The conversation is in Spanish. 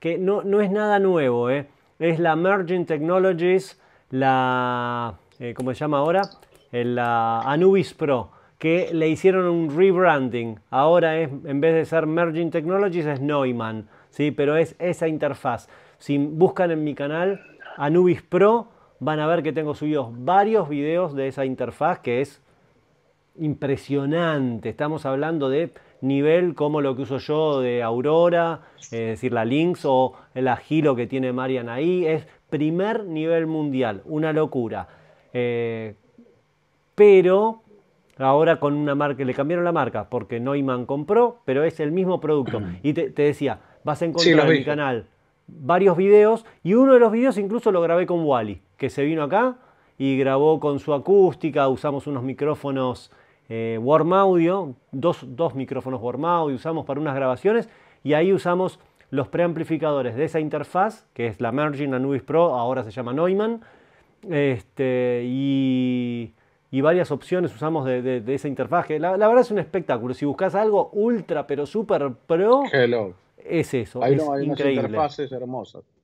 que no, es nada nuevo, ¿eh? es la Merging Technologies, la, eh, ¿cómo se llama ahora? Eh, la Anubis Pro, que le hicieron un rebranding. Ahora es, en vez de ser Merging Technologies es Neumann, ¿sí? pero es esa interfaz. Si buscan en mi canal Anubis Pro, van a ver que tengo subidos varios videos de esa interfaz que es impresionante. Estamos hablando de nivel como lo que uso yo de Aurora, es decir, la Lynx o el Agilo que tiene Marian ahí. Es primer nivel mundial, una locura. Eh, pero ahora con una marca, le cambiaron la marca porque Neumann compró, pero es el mismo producto. Y te, decía, vas a encontrar en mi canal varios videos y uno de los videos incluso lo grabé con Wally, que se vino acá y grabó con su acústica, usamos unos micrófonos eh, warm audio, dos, dos micrófonos warm audio usamos para unas grabaciones y ahí usamos los preamplificadores de esa interfaz, que es la Merging Anubis Pro, ahora se llama Neumann, este, y, varias opciones usamos de, esa interfaz. Que la, verdad es un espectáculo. Si buscas algo ultra pero super pro, es eso. Hay, es interfaces hermosas.